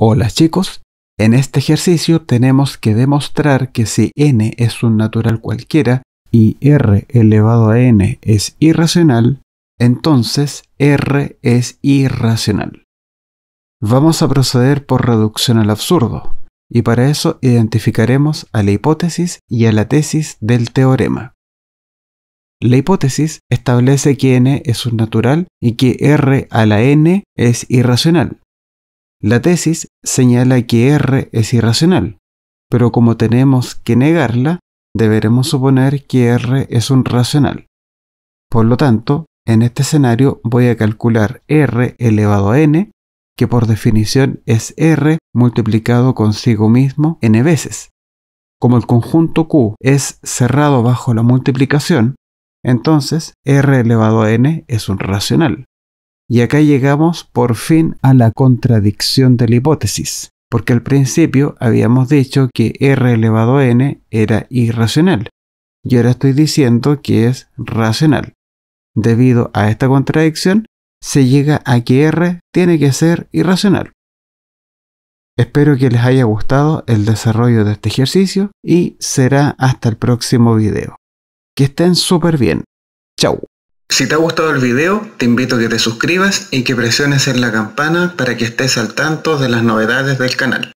Hola chicos, en este ejercicio tenemos que demostrar que si n es un natural cualquiera y r elevado a n es irracional, entonces r es irracional. Vamos a proceder por reducción al absurdo, y para eso identificaremos a la hipótesis y a la tesis del teorema. La hipótesis establece que n es un natural y que r a la n es irracional, la tesis señala que R es irracional, pero como tenemos que negarla, deberemos suponer que R es un racional. Por lo tanto, en este escenario voy a calcular R elevado a n, que por definición es R multiplicado consigo mismo n veces. Como el conjunto Q es cerrado bajo la multiplicación, entonces R elevado a n es un racional. Y acá llegamos por fin a la contradicción de la hipótesis, porque al principio habíamos dicho que r elevado a n era irracional, y ahora estoy diciendo que es racional. Debido a esta contradicción, se llega a que r tiene que ser irracional. Espero que les haya gustado el desarrollo de este ejercicio y será hasta el próximo video. Que estén súper bien. Chau. Si te ha gustado el video, te invito a que te suscribas y que presiones en la campana para que estés al tanto de las novedades del canal.